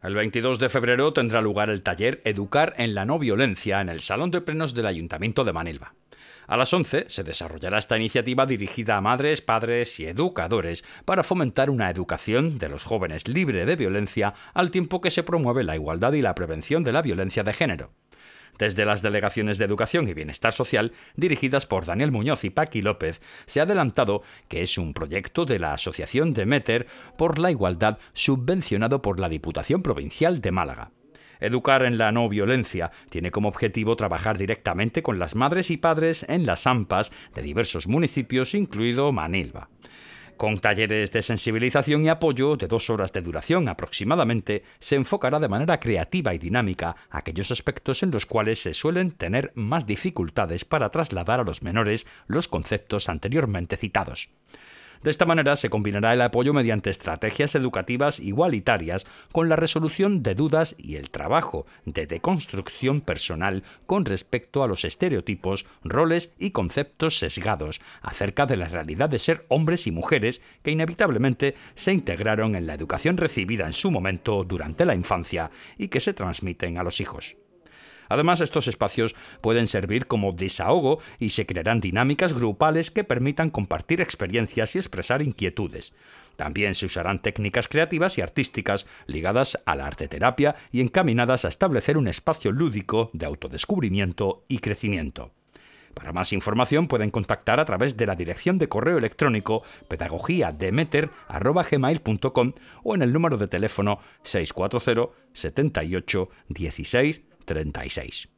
El 22 de febrero tendrá lugar el taller Educar en la no violencia en el Salón de Plenos del Ayuntamiento de Manilva. A las 11 se desarrollará esta iniciativa dirigida a madres, padres y educadores para fomentar una educación de los jóvenes libre de violencia al tiempo que se promueve la igualdad y la prevención de la violencia de género. Desde las delegaciones de Educación y Bienestar Social, dirigidas por Daniel Muñoz y Paqui López, se ha adelantado que es un proyecto de la Asociación Demeter por la Igualdad subvencionado por la Diputación Provincial de Málaga. Educar en la no violencia tiene como objetivo trabajar directamente con las madres y padres en las AMPAs de diversos municipios, incluido Manilva. Con talleres de sensibilización y apoyo de dos horas de duración aproximadamente, se enfocará de manera creativa y dinámica aquellos aspectos en los cuales se suelen tener más dificultades para trasladar a los menores los conceptos anteriormente citados. De esta manera se combinará el apoyo mediante estrategias educativas igualitarias con la resolución de dudas y el trabajo de deconstrucción personal con respecto a los estereotipos, roles y conceptos sesgados acerca de la realidad de ser hombres y mujeres que inevitablemente se integraron en la educación recibida en su momento durante la infancia y que se transmiten a los hijos. Además, estos espacios pueden servir como desahogo y se crearán dinámicas grupales que permitan compartir experiencias y expresar inquietudes. También se usarán técnicas creativas y artísticas ligadas a la terapia y encaminadas a establecer un espacio lúdico de autodescubrimiento y crecimiento. Para más información pueden contactar a través de la dirección de correo electrónico pedagogiademeter.gmail.com o en el número de teléfono 640 78 16 36.